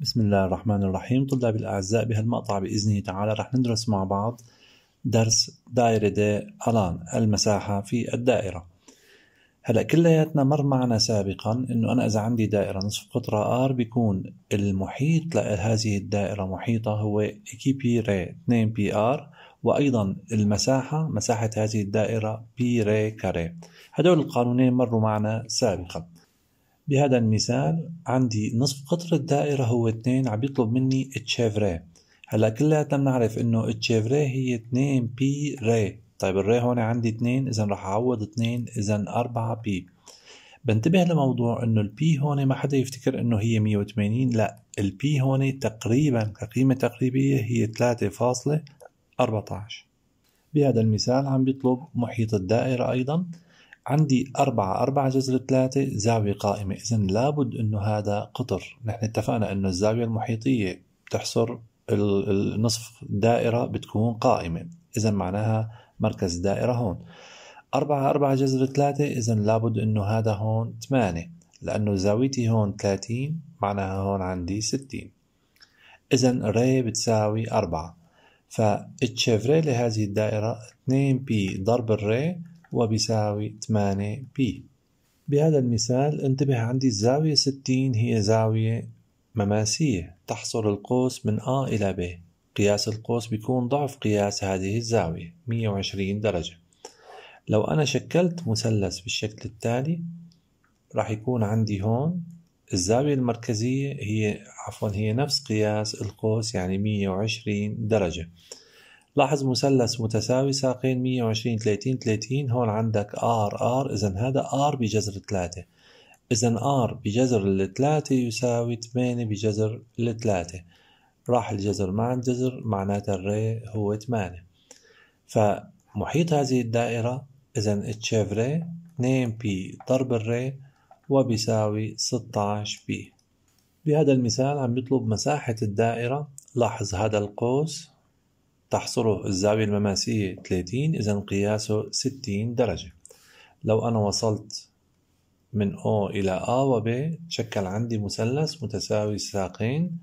بسم الله الرحمن الرحيم طلاب الأعزاء بهالمقطع بإذنه تعالى رح ندرس مع بعض درس دائرة دي ألان المساحة في الدائرة هلا كلياتنا مر معنا سابقا انه انا اذا عندي دائره نصف قطره ار بيكون المحيط لهذه الدائره محيطه هو كي بي ري 2 بي ار وايضا المساحه مساحه هذه الدائره بي ري كاري هدول القانونين مروا معنا سابقا بهذا المثال عندي نصف قطر الدائرة هو 2 عم يطلب مني تشيفري هلا كلياتنا بنعرف انه تشيفري هي 2 بي ري طيب الري هون عندي 2 اذا رح اعوض 2 اذا 4 بي بنتبه لموضوع انه البي هون ما حدا يفتكر انه هي 180 لا البي هون تقريبا كقيمة تقريبية هي 3.14 بهذا المثال عم بيطلب محيط الدائرة أيضا عندي أربعة أربعة جذر ثلاثة زاوية قائمة إذا لابد أنه هذا قطر نحن اتفقنا أنه الزاوية المحيطية بتحصر النصف دائرة بتكون قائمة إذا معناها مركز دائرة هون أربعة أربعة جذر ثلاثة إذا لابد أنه هذا هون ثمانية لأنه زاويتي هون ثلاثين معناها هون عندي ستين إذا ري بتساوي أربعة فالتشيفري لهذه الدائرة 2 بي ضرب الري وبيساوي 8 بي بهذا المثال انتبه عندي الزاوية 60 هي زاوية مماسية تحصر القوس من A إلى B قياس القوس بيكون ضعف قياس هذه الزاوية 120 درجة لو أنا شكلت مثلث بالشكل التالي راح يكون عندي هون الزاوية المركزية هي عفوا هي نفس قياس القوس يعني 120 درجة لاحظ مثلث متساوي ساقين 120 30 30 هون عندك ار ار اذا هذا ار بجذر 3 اذا ار بجذر ال 3 يساوي 8 بجذر ال 3 راح الجذر مع الجذر معناتها الري هو 8 فمحيط هذه الدائرة إذا اتش اف ري 2 بي ضرب الري وبيساوي 16 بي بهذا المثال عم يطلب مساحة الدائرة لاحظ هذا القوس تحصره الزاوية المماسية 30 إذا قياسه 60 درجة لو أنا وصلت من O إلى A و B تشكل عندي مثلث متساوي الساقين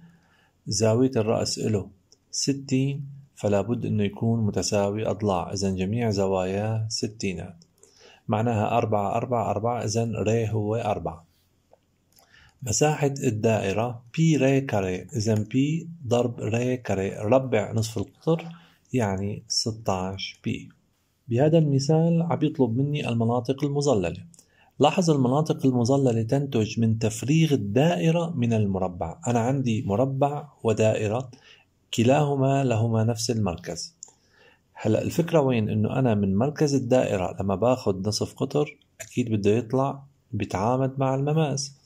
زاوية الرأس له 60 فلا بد أنه يكون متساوي أضلاع إذا جميع زواياه 60 معناها 4 4 4 إذا ري هو 4 مساحة الدائرة بي ري كاري إذا بي ضرب ري كاري ربع نصف القطر يعني 16 بي بهذا المثال عم يطلب مني المناطق المظللة لاحظ المناطق المظللة تنتج من تفريغ الدائرة من المربع أنا عندي مربع ودائرة كلاهما لهما نفس المركز هلا الفكرة وين إنه أنا من مركز الدائرة لما باخد نصف قطر أكيد بده يطلع بيتعامد مع المماس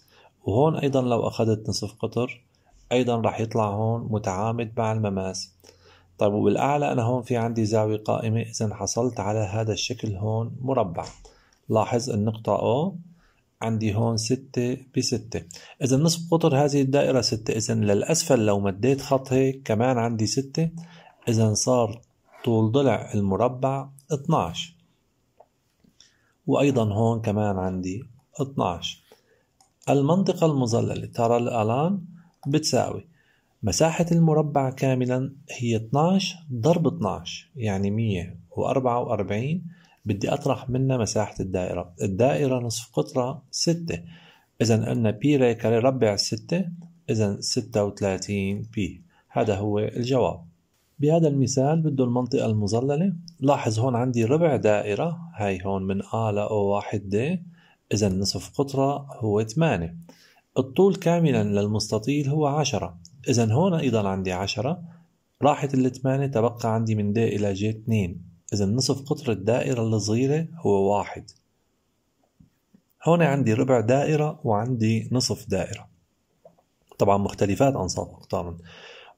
وهون أيضا لو أخذت نصف قطر أيضا راح يطلع هون متعامد مع المماس طيب وبالأعلى أنا هون في عندي زاوية قائمة إذا حصلت على هذا الشكل هون مربع لاحظ النقطة O عندي هون ستة بستة إذا نصف قطر هذه الدائرة ستة إذا للأسفل لو مديت خط هيك كمان عندي ستة إذا صار طول ضلع المربع 12 وأيضا هون كمان عندي 12 المنطقة المظللة ترى الآن بتساوي مساحة المربع كاملا هي 12 ضرب 12 يعني 144 بدي أطرح منها مساحة الدائرة الدائرة نصف قطرة 6 إذا قلنا بي راي ربع 6 إذا 36 بي هذا هو الجواب بهذا المثال بده المنطقة المظللة لاحظ هون عندي ربع دائرة هاي هون من A ل O 1 D إذا نصف قطرة هو 8 الطول كاملا للمستطيل هو 10 إذا هون أيضا عندي 10 راحت ال 8 تبقى عندي من د إلى ج 2 إذا نصف قطر الدائرة الصغيرة هو واحد هون عندي ربع دائرة وعندي نصف دائرة طبعا مختلفات أنصاف أقطارهم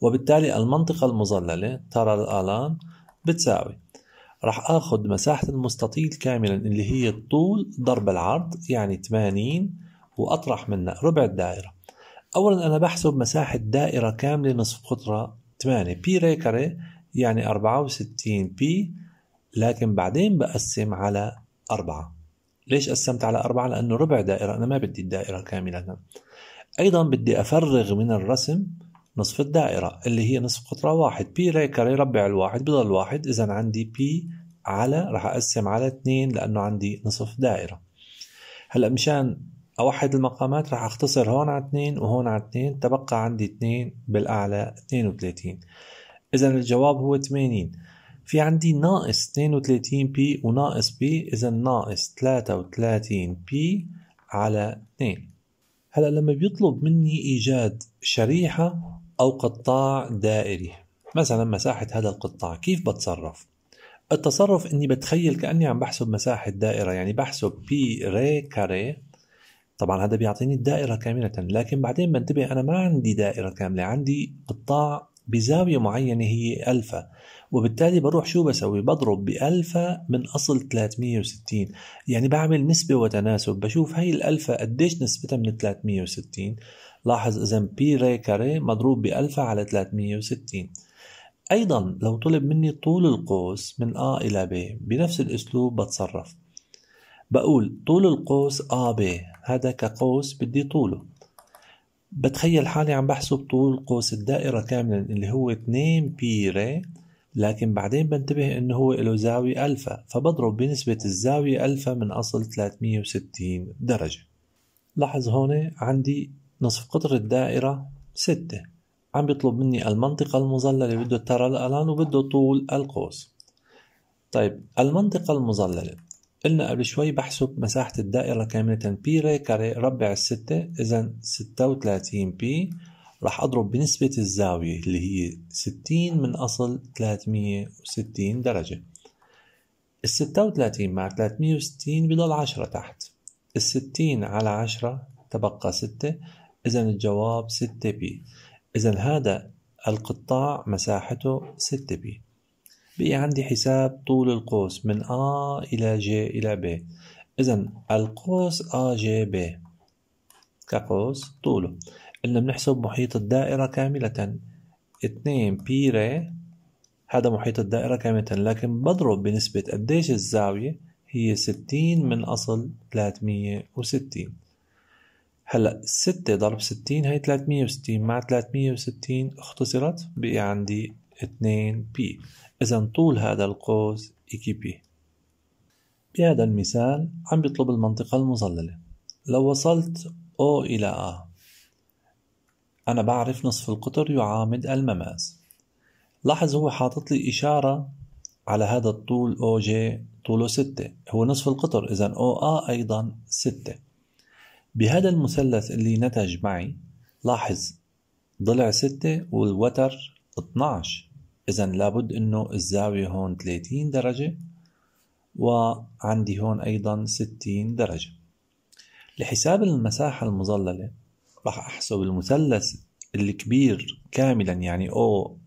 وبالتالي المنطقة المظللة ترى الآلان بتساوي راح اخذ مساحة المستطيل كاملا اللي هي الطول ضرب العرض يعني 80 واطرح منها ربع الدائرة اولا انا بحسب مساحة دائرة كاملة نصف قطرة 8 بي ري كاري يعني 64 بي لكن بعدين بقسم على 4 ليش قسمت على 4 لانه ربع دائرة انا ما بدي الدائرة كاملة ايضا بدي افرغ من الرسم نصف الدائرة اللي هي نصف قطرة واحد بي كاري يربع الواحد بضل واحد إذا عندي بي على راح أقسم على اثنين لأنه عندي نصف دائرة هلا مشان أوحد المقامات راح أختصر هون على اثنين وهون على اثنين تبقى عندي اثنين بالأعلى 32 إذا الجواب هو 80 في عندي ناقص 32 بي وناقص بي إذا ناقص 33 بي على 2 هلا لما بيطلب مني إيجاد شريحة أو قطاع دائري مثلا مساحة هذا القطاع كيف بتصرف؟ التصرف اني بتخيل كاني عم بحسب مساحه دائره يعني بحسب بي ري كاري طبعا هذا بيعطيني الدائره كامله لكن بعدين بنتبه انا ما عندي دائره كامله عندي قطاع بزاوية معينة هي ألفا وبالتالي بروح شو بسوي بضرب بألفا من أصل 360 يعني بعمل نسبة وتناسب بشوف هاي الألفا قديش نسبتها من 360 لاحظ إذا بي ري كاري مضروب بألفا على 360 أيضا لو طلب مني طول القوس من A إلى B بنفس الأسلوب بتصرف بقول طول القوس B هذا كقوس بدي طوله بتخيل حالي عم بحسب طول قوس الدائرة كاملا اللي هو 2 بي ري لكن بعدين بنتبه انه هو له زاوية الفا فبضرب بنسبة الزاوية الفا من اصل 360 درجة لاحظ هون عندي نصف قطر الدائرة ستة عم بيطلب مني المنطقة المظللة بده ترى الآن وبده طول القوس طيب المنطقة المظللة قلنا قبل شوي بحسب مساحة الدائرة كاملة بي ري كاري ربع الستة إذا ستة وثلاثين بي راح أضرب بنسبة الزاوية اللي هي ستين من أصل تلاتمية وستين درجة الستة وثلاثين مع تلاتمية وستين بضل عشرة تحت الستين على عشرة تبقى ستة إذا الجواب 6 بي إذا هذا القطاع مساحته 6 بي بقي عندي حساب طول القوس من A إلى J إلى B إذا القوس ب كقوس طوله قلنا بنحسب محيط الدائرة كاملة 2 بي ري هذا محيط الدائرة كاملة لكن بضرب بنسبة قديش الزاوية هي 60 من أصل 360 هلا 6 ضرب 60 هي 360 مع 360 اختصرت بقي عندي 2 بي إذا طول هذا القوس إيكي بي بهذا المثال عم بيطلب المنطقة المظللة لو وصلت او إلى ا أنا بعرف نصف القطر يعامد المماس لاحظ هو حاطط لي إشارة على هذا الطول أو جي طوله ستة هو نصف القطر إذا أو آ أيضا ستة بهذا المثلث اللي نتج معي لاحظ ضلع ستة والوتر 12 إذا لابد أنه الزاوية هون 30 درجة وعندي هون أيضا 60 درجة لحساب المساحة المظللة راح أحسب المثلث الكبير كاملا يعني أو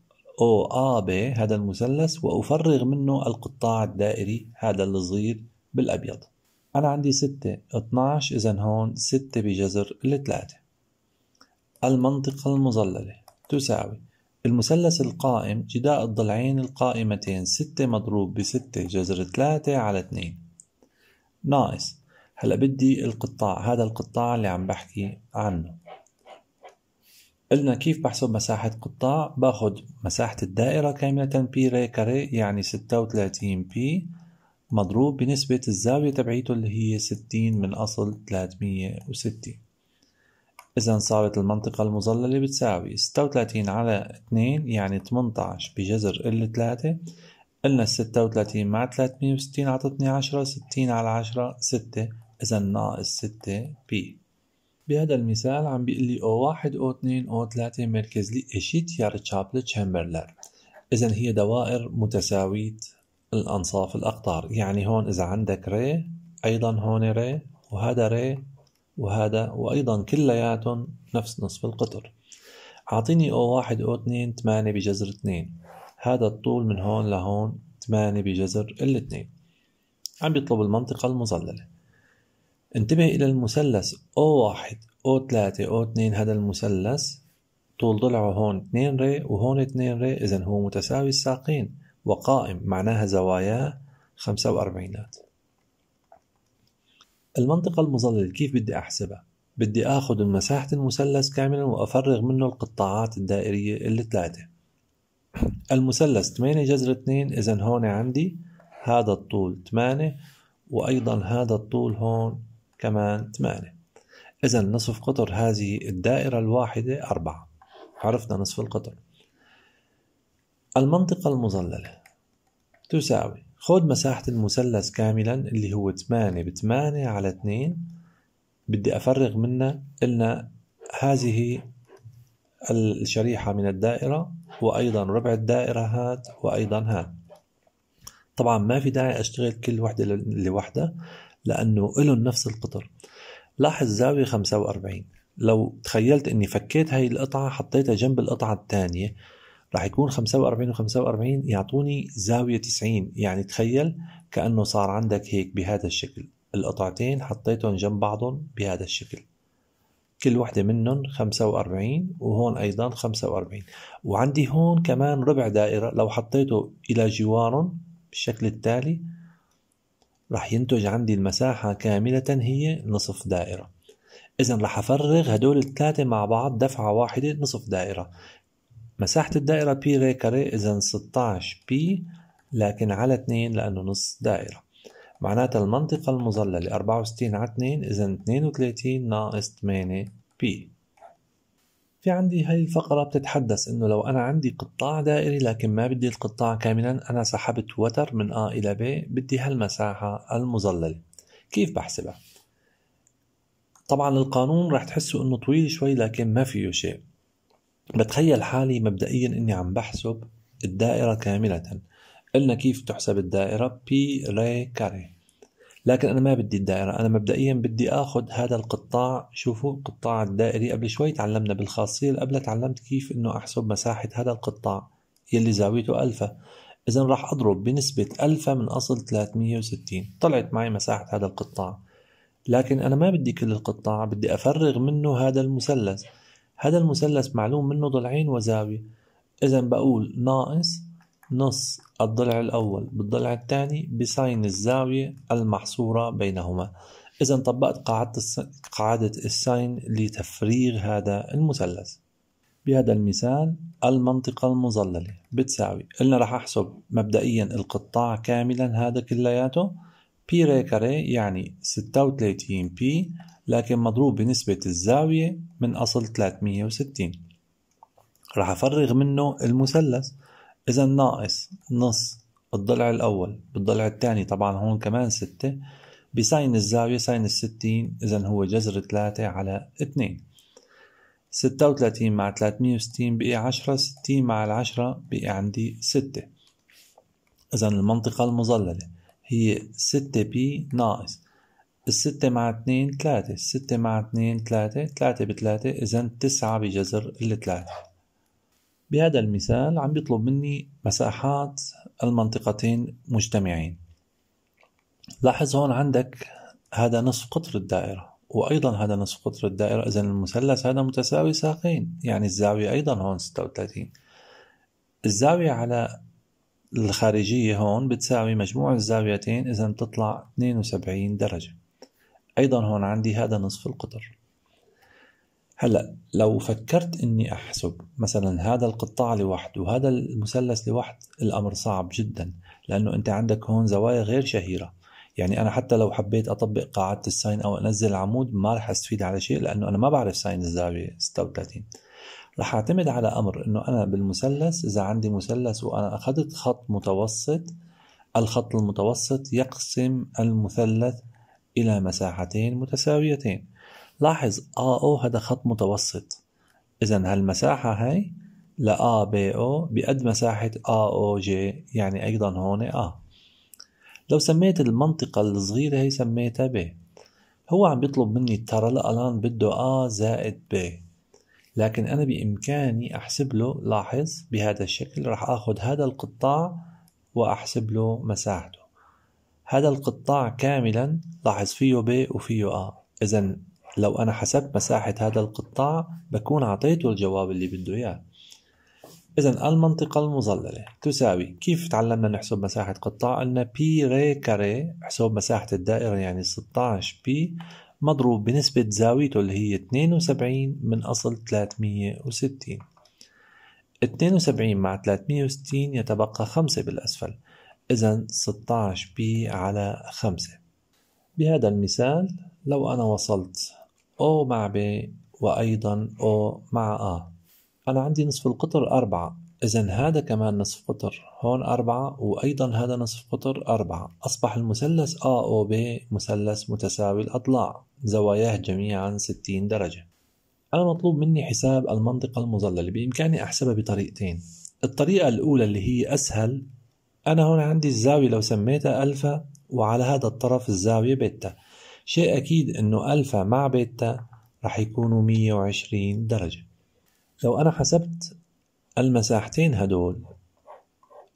أو آ ب هذا المثلث وأفرغ منه القطاع الدائري هذا الصغير بالأبيض أنا عندي ستة اتناش إذا هون ستة بجذر الثلاثة المنطقة المظللة تساوي المثلث القائم جداء الضلعين القائمتين ستة مضروب بستة جذر ثلاثة على اتنين ناقص هلا بدي القطاع هذا القطاع اللي عم بحكي عنه قلنا كيف بحسب مساحة قطاع باخد مساحة الدائرة كاملة بي ري كاري يعني ستة وتلاتين بي مضروب بنسبة الزاوية تبعيته اللي هي ستين من أصل تلاتمية وستين إذا صارت المنطقة المظللة بتساوي ستة وتلاتين على اتنين يعني تمنتعش بجذر ال تلاتة قلنا الستة وتلاتين مع تلاتمية وستين عطتني عشرة ستين على عشرة ستة إذا ناقص ستة بي بهذا المثال عم بيقول لي O1 O2 O3 مركز لي إشيت يارتشابل تشامبرلر إذا هي دوائر متساوية الأنصاف الأقطار يعني هون إذا عندك ري أيضا هون ري وهذا ري وهذا وأيضا كلياتهم نفس نصف القطر أعطيني أو واحد أو اتنين تمانية بجذر اتنين هذا الطول من هون لهون تمانية بجذر الاتنين عم بيطلب المنطقة المظللة انتبه إلى المثلث أو واحد أو ثلاثة أو اتنين هذا المثلث طول ضلعه هون اتنين ري وهون اتنين ري إذا هو متساوي الساقين وقائم معناها زواياه خمسة وأربعينات المنطقة المظللة كيف بدي أحسبها؟ بدي آخذ المساحة المثلث كاملا وأفرغ منه القطاعات الدائرية الثلاثة المثلث 8 جذر 2 إذا هون عندي هذا الطول 8 وأيضا هذا الطول هون كمان 8 إذا نصف قطر هذه الدائرة الواحدة 4 عرفنا نصف القطر المنطقة المظللة تساوي خذ مساحة المثلث كاملا اللي هو 8 ب 8 على 2 بدي أفرغ منه قلنا هذه الشريحة من الدائرة وأيضا ربع الدائرة هات وأيضا هات طبعا ما في داعي أشتغل كل وحدة لوحدة لأنه إلهم نفس القطر لاحظ زاوية 45 لو تخيلت أني فكيت هاي القطعة حطيتها جنب القطعة الثانية راح يكون 45 و45 يعطوني زاوية 90 يعني تخيل كأنه صار عندك هيك بهذا الشكل القطعتين حطيتهم جنب بعضهم بهذا الشكل كل وحدة منهم 45 وهون أيضا 45 وعندي هون كمان ربع دائرة لو حطيته إلى جوارهم بالشكل التالي راح ينتج عندي المساحة كاملة هي نصف دائرة إذا راح أفرغ هدول الثلاثة مع بعض دفعة واحدة نصف دائرة مساحة الدائرة بي ري كاري إذا 16 بي لكن على 2 لأنه نص دائرة معناتها المنطقة المظللة 64 على 2 إذا 32 ناقص 8 بي في عندي هاي الفقرة بتتحدث إنه لو أنا عندي قطاع دائري لكن ما بدي القطاع كاملا أنا سحبت وتر من A إلى B بدي هالمساحة المظللة كيف بحسبها؟ طبعا القانون رح تحسوا إنه طويل شوي لكن ما فيه شيء بتخيل حالي مبدئيا اني عم بحسب الدائرة كاملة قلنا كيف تحسب الدائرة بي ري كاري لكن انا ما بدي الدائرة انا مبدئيا بدي اخذ هذا القطاع شوفوا القطاع الدائري قبل شوي تعلمنا بالخاصية قبل تعلمت كيف انه احسب مساحة هذا القطاع يلي زاويته الفا اذا راح اضرب بنسبة الفا من اصل 360 طلعت معي مساحة هذا القطاع لكن انا ما بدي كل القطاع بدي افرغ منه هذا المثلث هذا المثلث معلوم منه ضلعين وزاوية إذا بقول ناقص نص الضلع الأول بالضلع الثاني بساين الزاوية المحصورة بينهما إذا طبقت قاعدة قاعدة الساين لتفريغ هذا المثلث بهذا المثال المنطقة المظللة بتساوي قلنا رح أحسب مبدئيا القطاع كاملا هذا كلياته بي ري كاري يعني 36 بي لكن مضروب بنسبة الزاوية من أصل 360 رح أفرغ منه المثلث إذا ناقص نص الضلع الأول بالضلع الثاني طبعا هون كمان ستة بساين الزاوية ساين الستين إذا هو جذر ثلاثة على اثنين ستة وثلاثين مع ثلاثمية وستين بقي عشرة ستين مع العشرة بقي عندي ستة إذا المنطقة المظللة هي ستة بي ناقص الستة مع اتنين تلاتة الستة مع اتنين تلاتة تلاتة بتلاتة إذا تسعة بجذر التلاتة بهذا المثال عم بيطلب مني مساحات المنطقتين مجتمعين لاحظ هون عندك هذا نصف قطر الدائرة وأيضا هذا نصف قطر الدائرة إذا المثلث هذا متساوي ساقين يعني الزاوية أيضا هون 36 الزاوية على الخارجية هون بتساوي مجموع الزاويتين إذا بتطلع 72 درجة أيضا هون عندي هذا نصف القطر هلا لو فكرت اني احسب مثلا هذا القطاع لوحده وهذا المثلث لوحده الامر صعب جدا لانه انت عندك هون زوايا غير شهيره يعني انا حتى لو حبيت اطبق قاعده الساين او انزل العمود ما رح استفيد على شيء لانه انا ما بعرف ساين الزاويه 36 رح اعتمد على امر انه انا بالمثلث اذا عندي مثلث وانا اخذت خط متوسط الخط المتوسط يقسم المثلث إلى مساحتين متساويتين لاحظ AO هذا خط متوسط إذا هالمساحة هاي ل ABO بقد مساحة AOJ يعني أيضا هون A لو سميت المنطقة الصغيرة هي سميتها B هو عم بيطلب مني ترى الآن بده A زائد B لكن أنا بإمكاني أحسب له لاحظ بهذا الشكل راح أخذ هذا القطاع وأحسب له مساحته هذا القطاع كاملا لاحظ فيه ب وفيه ا اذا لو انا حسبت مساحه هذا القطاع بكون اعطيته الجواب اللي بده اياه إذا المنطقة المظللة تساوي كيف تعلمنا نحسب مساحة قطاع؟ قلنا بي غي كاري حسب مساحة الدائرة يعني 16 بي مضروب بنسبة زاويته اللي هي 72 من أصل 360 72 مع 360 يتبقى 5 بالأسفل إذا 16 بي على 5 بهذا المثال لو أنا وصلت O مع B وأيضا O مع A أنا عندي نصف القطر أربعة إذا هذا كمان نصف قطر هون أربعة وأيضا هذا نصف قطر أربعة أصبح المثلث AOB مثلث متساوي الأضلاع زواياه جميعا 60 درجة أنا مطلوب مني حساب المنطقة المظللة بإمكاني أحسبها بطريقتين الطريقة الأولى اللي هي أسهل أنا هون عندي الزاوية لو سميتها ألفا وعلى هذا الطرف الزاوية بيتا شيء أكيد أنه ألفا مع بيتا رح يكونوا 120 درجة لو أنا حسبت المساحتين هدول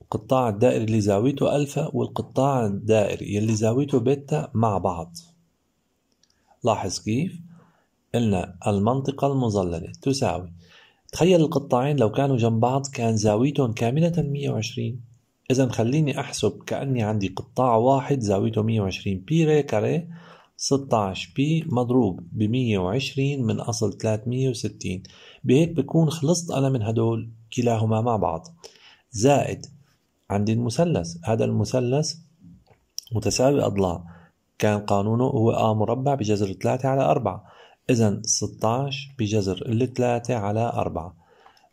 القطاع الدائري اللي زاويته ألفا والقطاع الدائري اللي زاويته بيتا مع بعض لاحظ كيف قلنا المنطقة المظللة تساوي تخيل القطاعين لو كانوا جنب بعض كان زاويتهم كاملة 120 إذا خليني أحسب كأني عندي قطاع واحد زاويته 120 بي ري كاري 16 بي مضروب ب 120 من أصل 360 بهيك بكون خلصت أنا من هدول كلاهما مع بعض زائد عندي المثلث هذا المثلث متساوي أضلاع كان قانونه هو A مربع بجذر 3 على 4 إذا 16 بجذر 3 على 4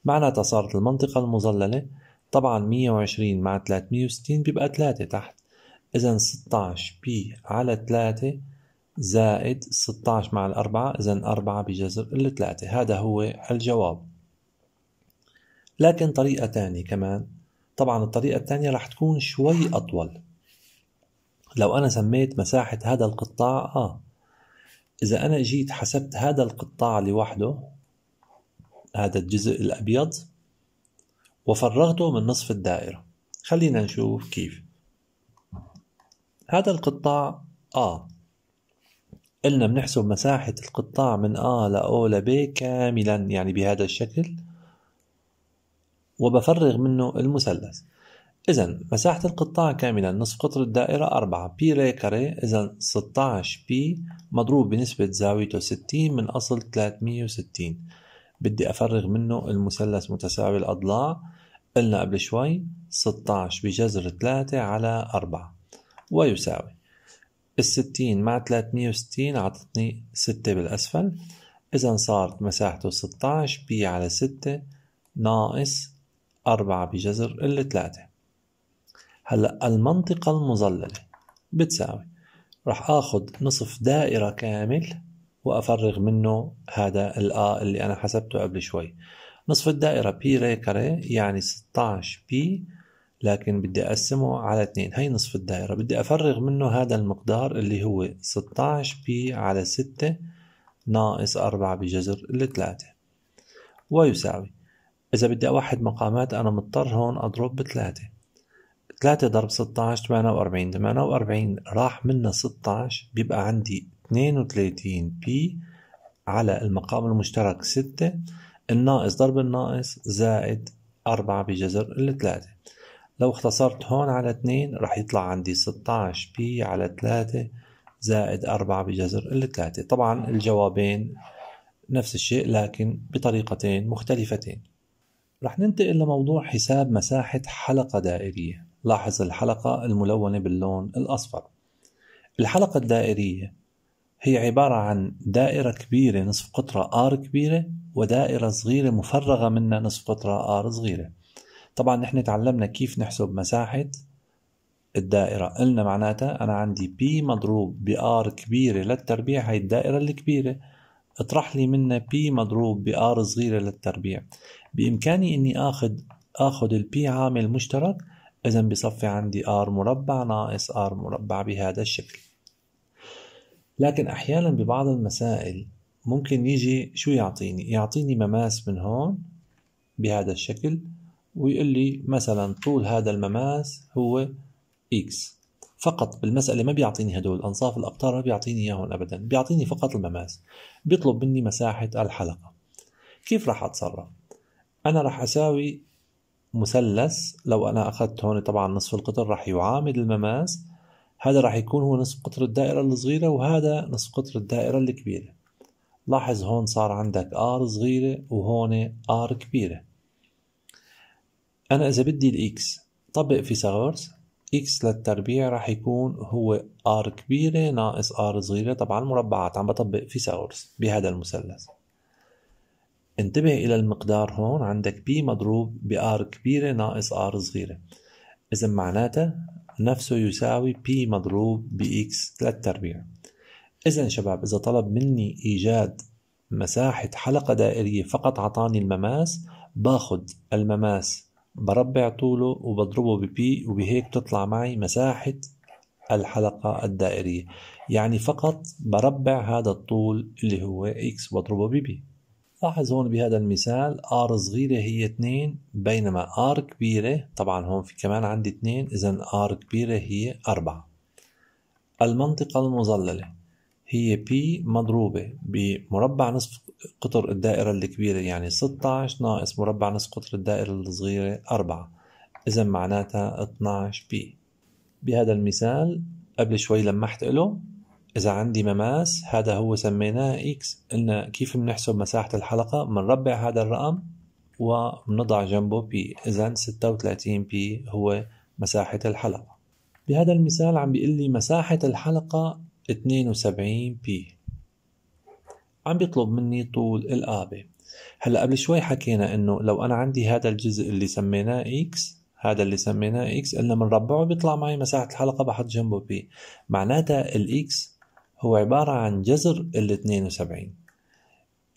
معناتها صارت المنطقة المظللة طبعا 120 مع 360 بيبقى 3 تحت إذا 16 بي على 3 زائد 16 مع الأربعة إذا أربعة بجذر الثلاثة هذا هو الجواب لكن طريقة تانية كمان طبعا الطريقة الثانية رح تكون شوي أطول لو أنا سميت مساحة هذا القطاع آه إذا أنا جيت حسبت هذا القطاع لوحده هذا الجزء الأبيض وفرغته من نصف الدائرة خلينا نشوف كيف هذا القطاع A قلنا بنحسب مساحة القطاع من A ل O ل B كاملا يعني بهذا الشكل وبفرغ منه المثلث إذا مساحة القطاع كاملا نصف قطر الدائرة 4 بي ري كاري إذا 16 بي مضروب بنسبة زاويته 60 من أصل 360 بدي أفرغ منه المثلث متساوي الأضلاع قلنا قبل شوي 16 بجذر 3 على 4 ويساوي ال 60 مع 360 عطتني 6 بالأسفل إذا صارت مساحته 16 بي على 6 ناقص 4 بجذر ال 3 هلا المنطقة المظللة بتساوي راح اخذ نصف دائرة كامل وافرغ منه هذا الآ اللي انا حسبته قبل شوي نصف الدائرة بي ري كاري يعني 16 بي لكن بدي أقسمه على 2 هي نصف الدائرة بدي أفرغ منه هذا المقدار اللي هو 16 بي على 6 ناقص 4 بجذر 3 ويساوي إذا بدي أوحد مقامات أنا مضطر هون أضرب بثلاثة 3 ضرب 16 48 48 راح منا 16 بيبقى عندي 32 بي على المقام المشترك 6 الناقص ضرب الناقص زائد 4 بجذر الثلاثة لو اختصرت هون على 2 رح يطلع عندي 16 بي على 3 زائد 4 بجذر الثلاثة طبعا الجوابين نفس الشيء لكن بطريقتين مختلفتين رح ننتقل لموضوع حساب مساحة حلقة دائرية لاحظ الحلقة الملونة باللون الأصفر الحلقة الدائرية هي عبارة عن دائرة كبيرة نصف قطرة آر كبيرة ودائرة صغيرة مفرغة منها نصف قطرة آر صغيرة طبعا نحن تعلمنا كيف نحسب مساحة الدائرة قلنا معناتها أنا عندي بي مضروب بآر كبيرة للتربيع هي الدائرة الكبيرة اطرح لي منها بي مضروب بآر صغيرة للتربيع بإمكاني أني آخذ آخذ البي عامل مشترك إذا بصفي عندي آر مربع ناقص آر مربع بهذا الشكل لكن أحيانا ببعض المسائل ممكن يجي شو يعطيني يعطيني مماس من هون بهذا الشكل ويقول لي مثلا طول هذا المماس هو اكس فقط بالمسألة ما بيعطيني هدول أنصاف الأقطار ما بيعطيني إياهم أبدا بيعطيني فقط المماس بيطلب مني مساحة الحلقة كيف راح أتصرف؟ أنا راح أساوي مثلث لو أنا أخذت هون طبعا نصف القطر راح يعامد المماس هذا راح يكون هو نصف قطر الدائرة الصغيرة وهذا نصف قطر الدائرة الكبيرة لاحظ هون صار عندك ار صغيرة وهون ار كبيرة أنا إذا بدي الإكس طبق فيثاغورس إكس للتربيع راح يكون هو ار كبيرة ناقص ار صغيرة طبعا مربعات عم بطبق فيثاغورس بهذا المثلث انتبه إلى المقدار هون عندك بي مضروب بآر كبيرة ناقص آر صغيرة إذا معناتها نفسه يساوي بي مضروب بإكس ثلاث تربيع إذا شباب إذا طلب مني إيجاد مساحة حلقة دائرية فقط عطاني المماس باخد المماس بربع طوله وبضربه ببي وبهيك بتطلع معي مساحة الحلقة الدائرية يعني فقط بربع هذا الطول اللي هو إكس وبضربه ببي لاحظ هون بهذا المثال R صغيرة هي 2 بينما R كبيرة طبعا هون في كمان عندي 2 إذا R كبيرة هي 4 المنطقة المظللة هي P مضروبة بمربع نصف قطر الدائرة الكبيرة يعني 16 ناقص مربع نصف قطر الدائرة الصغيرة 4 إذا معناتها 12 P بهذا المثال قبل شوي لمحت له إذا عندي مماس هذا هو سميناه إكس قلنا كيف بنحسب مساحة الحلقة بنربع هذا الرقم وبنضع جنبه بي إذا 36 بي هو مساحة الحلقة بهذا المثال عم بيقول لي مساحة الحلقة 72 بي عم بيطلب مني طول القابة هلا قبل شوي حكينا انه لو انا عندي هذا الجزء اللي سميناه اكس هذا اللي سميناه اكس قلنا بنربعه بيطلع معي مساحة الحلقة بحط جنبه بي معناتها الاكس هو عبارة عن جذر ال 72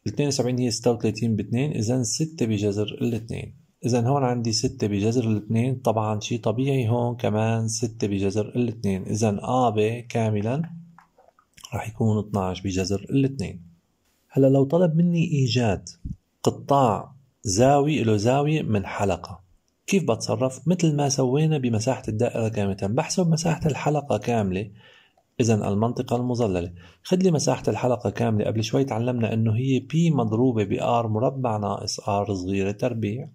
ال 72 هي 36 ب 2 إذا 6 بجذر ال 2 إذا هون عندي 6 بجذر ال 2 طبعا شيء طبيعي هون كمان 6 بجذر ال 2 إذا ب كاملا رح يكون 12 بجذر ال 2 هلا لو طلب مني إيجاد قطاع زاوية له زاوية من حلقة كيف بتصرف مثل ما سوينا بمساحة الدائرة كاملة بحسب مساحة الحلقة كاملة إذا المنطقة المظللة خد لي مساحة الحلقة كاملة قبل شوي تعلمنا إنه هي بي مضروبة بآر مربع ناقص آر صغيرة تربيع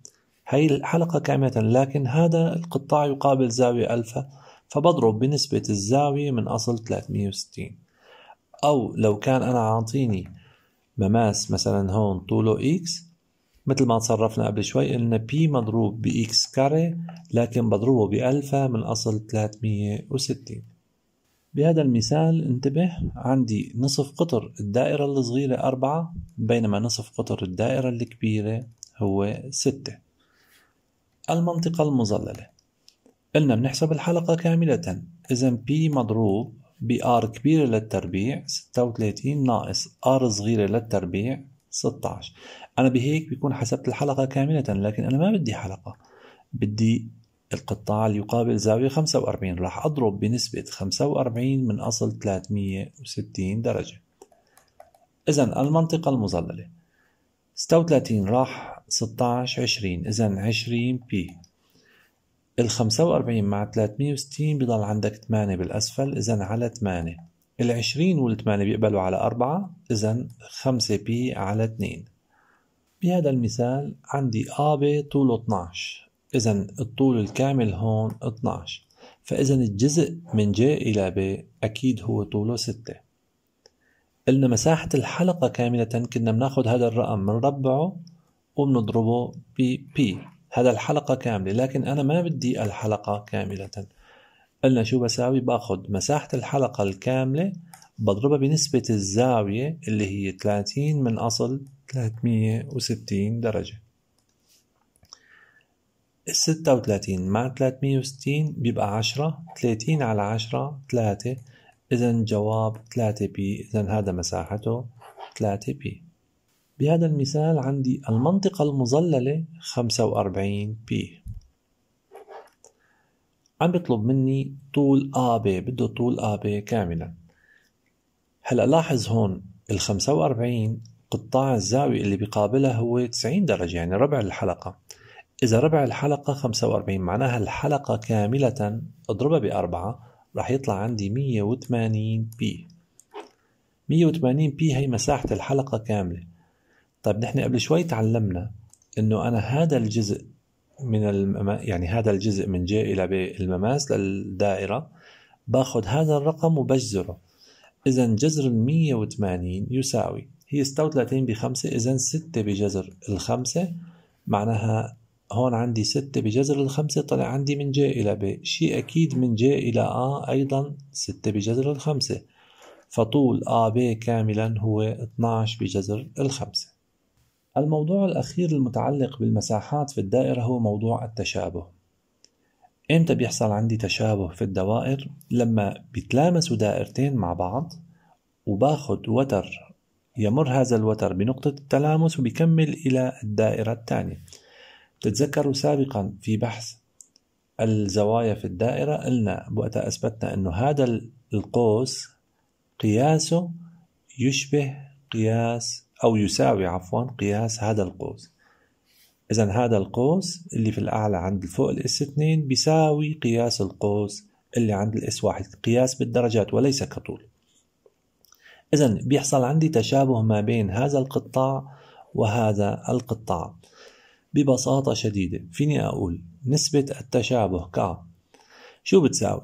هي الحلقة كاملة لكن هذا القطاع يقابل زاوية ألفا فبضرب بنسبة الزاوية من أصل 360 أو لو كان أنا عاطيني مماس مثلا هون طوله إكس مثل ما تصرفنا قبل شوي قلنا بي مضروب بإكس كاري لكن بضربه بألفا من أصل 360 بهذا المثال انتبه عندي نصف قطر الدائرة الصغيرة أربعة بينما نصف قطر الدائرة الكبيرة هو ستة المنطقة المظللة قلنا بنحسب الحلقة كاملة إذا P مضروب بآر كبيرة للتربيع 36 ناقص آر صغيرة للتربيع 16 أنا بهيك بيكون حسبت الحلقة كاملة لكن أنا ما بدي حلقة بدي القطاع اللي يقابل زاوية 45 راح أضرب بنسبة 45 من أصل 360 درجة إذا المنطقة المظللة 36 راح 16 20 إذا 20 بي ال 45 مع 360 بضل عندك 8 بالأسفل إذا على 8 ال 20 وال 8 بيقبلوا على 4 إذا 5 بي على 2 بهذا المثال عندي أ ب طوله 12 إذا الطول الكامل هون 12 فإذا الجزء من ج إلى ب أكيد هو طوله 6 قلنا مساحة الحلقة كاملة كنا بناخد هذا الرقم بنربعه وبنضربه ب بي هذا الحلقة كاملة لكن أنا ما بدي الحلقة كاملة قلنا شو بساوي باخد مساحة الحلقة الكاملة بضربها بنسبة الزاوية اللي هي 30 من أصل 360 درجة ستة وتلاتين مع تلاتمية وستين بيبقى عشرة تلاتين على عشرة تلاتة إذا جواب تلاتة بي إذا هذا مساحته تلاتة بي بهذا المثال عندي المنطقة المظللة خمسة وأربعين بي عم بيطلب مني طول أ AB بده طول أ AB كاملا هلا لاحظ هون الخمسة وأربعين قطاع الزاوية اللي بيقابلها هو تسعين درجة يعني ربع الحلقة إذا ربع الحلقة 45 معناها الحلقة كاملة اضربها بأربعة راح يطلع عندي 180 بي 180 بي هي مساحة الحلقة كاملة طيب نحن قبل شوي تعلمنا انه انا هذا الجزء من الم... يعني هذا الجزء من جي الى بي المماس للدائرة باخذ هذا الرقم وبجزره اذا جذر ال 180 يساوي هي 36 بخمسة اذا 6 بجذر الخمسة معناها هون عندي ستة بجذر الخمسة طلع عندي من جي إلى ب شيء أكيد من جي إلى آ أيضا ستة بجذر الخمسة فطول آ ب كاملا هو 12 بجذر الخمسة الموضوع الأخير المتعلق بالمساحات في الدائرة هو موضوع التشابه إمتى بيحصل عندي تشابه في الدوائر؟ لما بيتلامسوا دائرتين مع بعض وباخد وتر يمر هذا الوتر بنقطة التلامس وبيكمل إلى الدائرة الثانية تتذكروا سابقا في بحث الزوايا في الدائرة قلنا وقتها أثبتنا أنه هذا القوس قياسه يشبه قياس أو يساوي عفوا قياس هذا القوس إذا هذا القوس اللي في الأعلى عند فوق الاس 2 بيساوي قياس القوس اللي عند الاس 1 قياس بالدرجات وليس كطول إذا بيحصل عندي تشابه ما بين هذا القطاع وهذا القطاع ببساطة شديدة فيني أقول نسبة التشابه ك شو بتساوي؟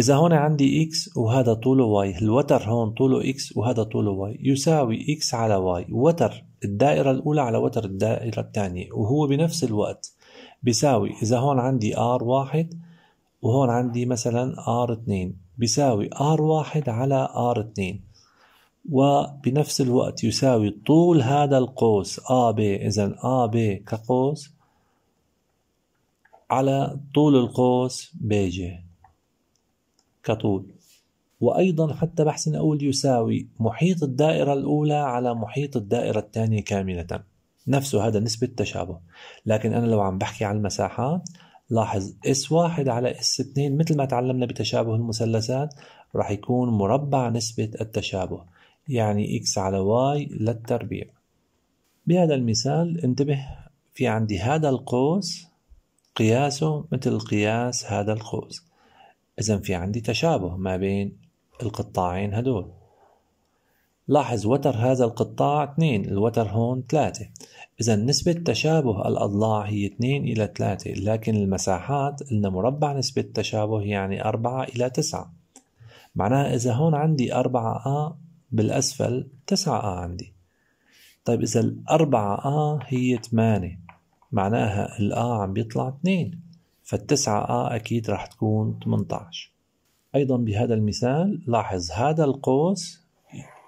إذا هون عندي x وهذا طوله y الوتر هون طوله x وهذا طوله y يساوي x على y وتر الدائرة الأولى على وتر الدائرة الثانية وهو بنفس الوقت بيساوي إذا هون عندي r واحد وهون عندي مثلا r2 بيساوي r واحد على r2 وبنفس الوقت يساوي طول هذا القوس AB إذا AB كقوس على طول القوس بيجي كطول وأيضا حتى بحسن أقول يساوي محيط الدائرة الأولى على محيط الدائرة الثانية كاملة نفسه هذا نسبة تشابه لكن أنا لو عم بحكي عن المساحات لاحظ S1 على S2 مثل ما تعلمنا بتشابه المثلثات راح يكون مربع نسبة التشابه يعني x على y للتربيع بهذا المثال انتبه في عندي هذا القوس قياسه مثل قياس هذا القوس إذا في عندي تشابه ما بين القطاعين هدول لاحظ وتر هذا القطاع 2 الوتر هون 3 إذا نسبة تشابه الأضلاع هي 2 إلى 3 لكن المساحات لنا مربع نسبة تشابه يعني 4 إلى 9 معناها إذا هون عندي 4A بالاسفل تسعة آ عندي طيب إذا الأربعة آ هي ثمانية معناها الآ عم بيطلع اثنين فالتسعة آ أكيد راح تكون 18 أيضا بهذا المثال لاحظ هذا القوس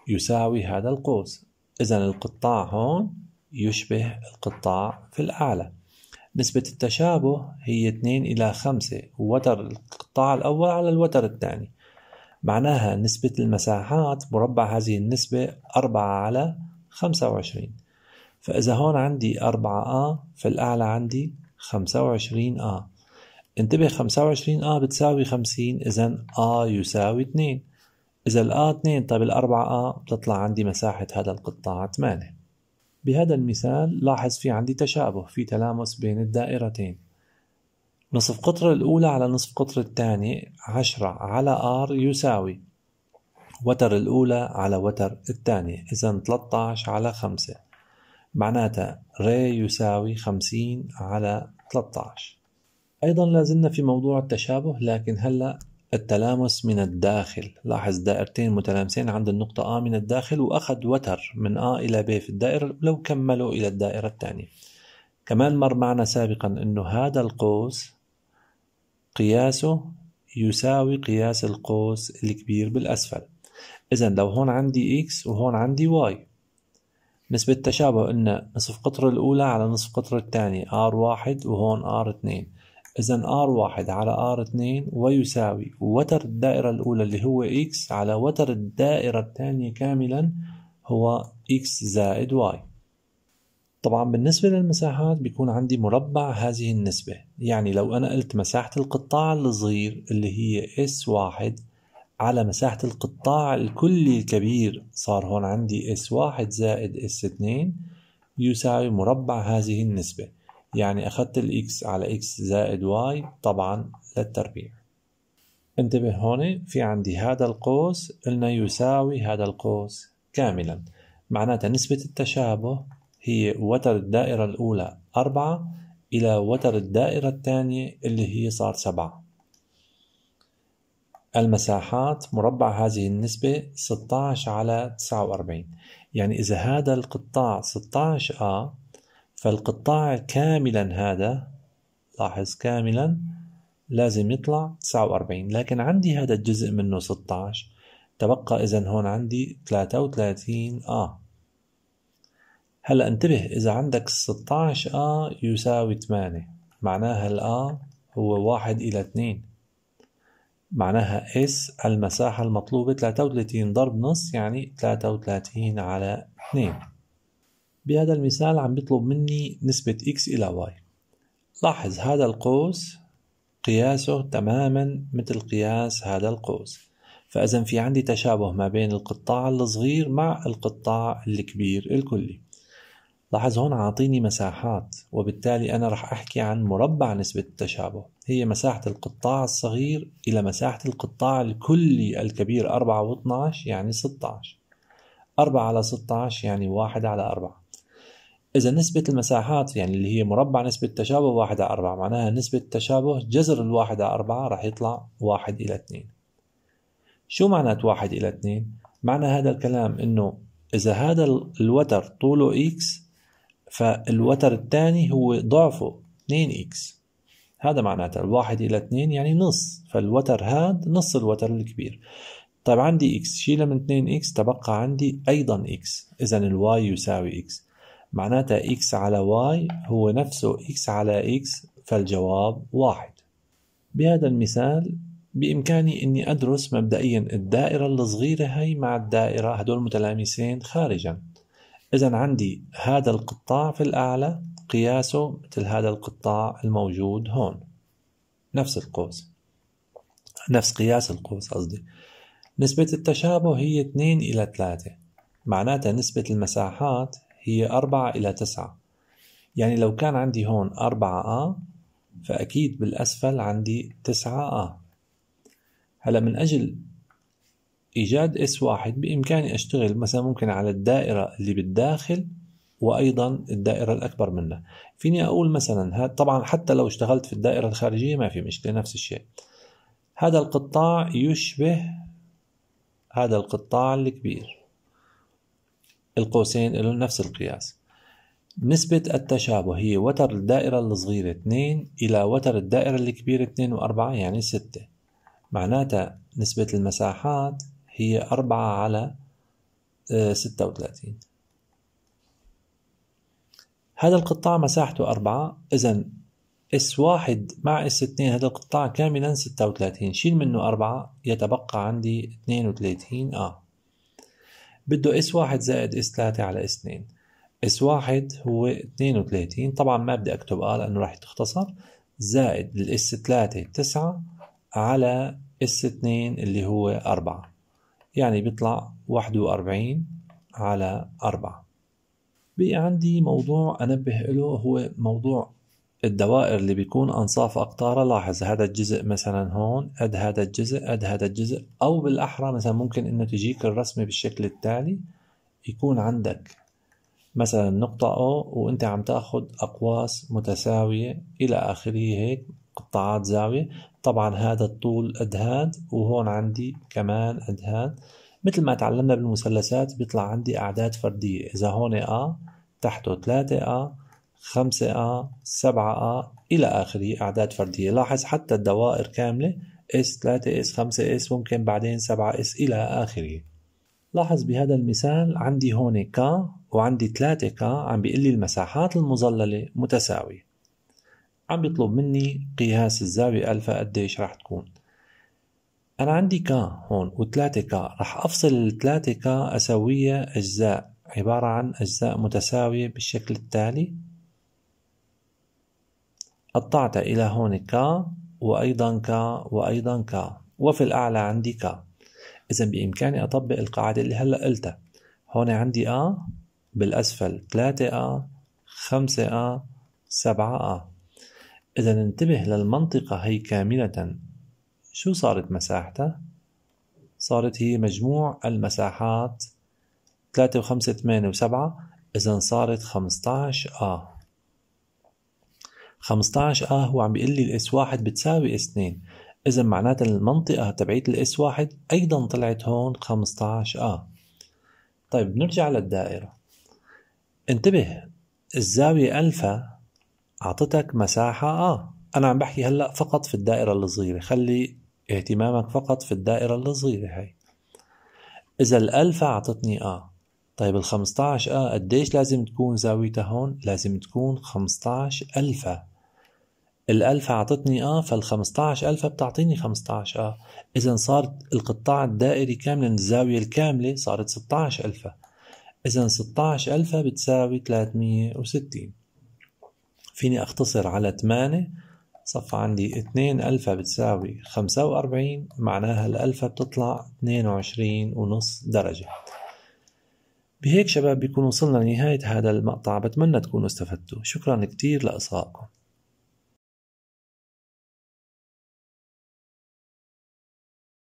يساوي هذا القوس إذا القطاع هون يشبه القطاع في الأعلى نسبة التشابه هي 2 إلى 5 وتر القطاع الأول على الوتر الثاني معناها نسبة المساحات مربع هذه النسبة أربعة على خمسة وعشرين فإذا هون عندي أربعة آ فالأعلى عندي خمسة وعشرين آ انتبه 25 آ بتساوي 50 إذا آ يساوي 2 إذا الآ 2 طيب الأربعة آ بتطلع عندي مساحة هذا القطاع 8 بهذا المثال لاحظ في عندي تشابه في تلامس بين الدائرتين نصف قطر الأولى على نصف قطر الثاني عشرة على آر يساوي وتر الأولى على وتر الثاني إذا 13 على خمسة معناتها ري يساوي خمسين على 13 أيضا لازلنا في موضوع التشابه لكن هلأ التلامس من الداخل لاحظ دائرتين متلامسين عند النقطة A من الداخل وأخذ وتر من A إلى B في الدائرة لو كملوا إلى الدائرة الثانية كمان مر معنا سابقا أنه هذا القوس قياسه يساوي قياس القوس الكبير بالأسفل إذا لو هون عندي x وهون عندي y نسبة تشابه إن نصف قطر الأولى على نصف قطر الثانية R1 وهون R2 إذا R1 على R2 ويساوي وتر الدائرة الأولى اللي هو x على وتر الدائرة الثانية كاملا هو x زائد y طبعا بالنسبة للمساحات بيكون عندي مربع هذه النسبة يعني لو أنا قلت مساحة القطاع الصغير اللي هي S1 على مساحة القطاع الكلي الكبير صار هون عندي S1 زائد S2 يساوي مربع هذه النسبة يعني أخذت الإكس على إكس زائد واي طبعا للتربيع انتبه هون في عندي هذا القوس قلنا يساوي هذا القوس كاملا معناتها نسبة التشابه هي وتر الدائرة الأولى أربعة إلى وتر الدائرة الثانية اللي هي صار سبعة المساحات مربع هذه النسبة 16 على 49 يعني إذا هذا القطاع 16 A فالقطاع كاملا هذا لاحظ كاملا لازم يطلع 49 لكن عندي هذا الجزء منه 16 تبقى إذا هون عندي 33 A هلا انتبه إذا عندك 16 ا يساوي 8 معناها ال ا هو 1 إلى 2 معناها اس المساحة المطلوبة 33 ضرب نص يعني 33 على 2 بهذا المثال عم بيطلب مني نسبة اكس إلى واي لاحظ هذا القوس قياسه تماما مثل قياس هذا القوس فإذا في عندي تشابه ما بين القطاع الصغير مع القطاع الكبير الكلي لاحظ هون عاطيني مساحات وبالتالي أنا رح أحكي عن مربع نسبة التشابه هي مساحة القطاع الصغير إلى مساحة القطاع الكلي الكبير 4 و 12 يعني 16 4 على 16 يعني 1 على 4 إذا نسبة المساحات يعني اللي هي مربع نسبة التشابه 1 على 4 معناها نسبة التشابه جذر الواحد على 4 رح يطلع 1 إلى 2 شو معنات 1 إلى 2؟ معنى هذا الكلام إنه إذا هذا الوتر طوله إكس فالوتر الثاني هو ضعفه 2 اكس هذا معناته الواحد إلى 2 يعني نص فالوتر هاد نص الوتر الكبير طيب عندي اكس شيله من 2x تبقى عندي أيضا اكس تبقي عندي ايضا اكس اذا الواي يساوي اكس معناتها اكس على واي هو نفسه اكس على اكس فالجواب واحد بهذا المثال بإمكاني أني أدرس مبدئيا الدائرة الصغيرة هي مع الدائرة هدول متلامسين خارجاً إذا عندي هذا القطاع في الأعلى قياسه مثل هذا القطاع الموجود هون نفس القوس نفس قياس القوس قصدي نسبة التشابه هي 2 إلى 3 معناتها نسبة المساحات هي 4 إلى 9 يعني لو كان عندي هون 4 A فأكيد بالأسفل عندي 9 A هلا من أجل إيجاد اس واحد بإمكاني أشتغل مثلا ممكن على الدائرة اللي بالداخل وأيضا الدائرة الأكبر منها فيني أقول مثلا طبعا حتى لو اشتغلت في الدائرة الخارجية ما في مشكلة نفس الشيء هذا القطاع يشبه هذا القطاع الكبير القوسين له نفس القياس نسبة التشابه هي وتر الدائرة الصغيرة 2 إلى وتر الدائرة الكبيرة 2 و4 يعني 6 معناتها نسبة المساحات هي أربعة على آه، ستة وثلاثين هذا القطاع مساحته أربعة إذا اس واحد مع اس اثنين هذا القطاع كاملا ستة وثلاثين شيل منه أربعة يتبقى عندي اثنين وثلاثين آه بده اس واحد زائد اس ثلاثة على اس اثنين اس واحد هو اثنين وثلاثين طبعا ما بدي أكتب آه لأنه راح تختصر زائد الاس ثلاثة تسعة على اس اثنين اللي هو أربعة يعني بيطلع واحد وأربعين على أربعة بقي عندي موضوع أنبه له هو موضوع الدوائر اللي بيكون أنصاف أقطارها لاحظ هذا الجزء مثلا هون قد هذا الجزء قد هذا الجزء أو بالأحرى مثلا ممكن إنه تجيك الرسمة بالشكل التالي يكون عندك مثلا نقطة أو وأنت عم تاخد أقواس متساوية إلى آخره هيك قطاعات زاوية طبعا هذا الطول أدهان وهون عندي كمان أدهان مثل ما تعلمنا بالمثلثات بيطلع عندي أعداد فردية إذا هون أ تحته 3 أ 5 أ 7 أ إلى آخره أعداد فردية لاحظ حتى الدوائر كاملة اس 3 اس 5 اس ممكن بعدين 7 اس إلى آخره لاحظ بهذا المثال عندي هون ك وعندي 3 ك عم بيقلي المساحات المظللة متساوية عم بيطلب مني قياس الزاوية ألفا قديش راح تكون أنا عندي كا هون و3 كا راح أفصل ال 3 ك أسويها أجزاء عبارة عن أجزاء متساوية بالشكل التالي قطعتها إلى هون كا وأيضا كا وأيضا كا وفي الأعلى عندي كا إذا بإمكاني أطبق القاعدة اللي هلأ قلتها هون عندي أ بالأسفل 3 أ 5 أ 7 أ إذا ننتبه للمنطقة هي كاملة شو صارت مساحتها؟ صارت هي مجموع المساحات 3 و5 8 و7 إذا صارت 15 آ 15 آ هو عم بيقول لي الاس واحد بتساوي اس 2 إذا معناتها المنطقة تبعيت الاس واحد أيضا طلعت هون 15 آ طيب نرجع للدائرة انتبه الزاوية ألفا اعطتك مساحه اه انا عم بحكي هلا فقط في الدائره الصغيره خلي اهتمامك فقط في الدائره الصغيره هاي اذا الالفة اعطتني اه طيب ال 15 اه قديش لازم تكون زاويتها هون لازم تكون 15 الفا الألف أعطتني آه فال15 ألف بتعطيني 15 آه إذا صارت القطاع الدائري كاملا الزاوية الكاملة صارت 16 ألفا إذا 16 ألفا بتساوي 360 فيني أختصر على 8 صفى عندي 2 ألفا بتساوي 45 معناها الألفا بتطلع 22 ونص درجة بهيك شباب بيكون وصلنا لنهاية هذا المقطع بتمنى تكونوا استفدتوا شكرا كتير لإصغائكم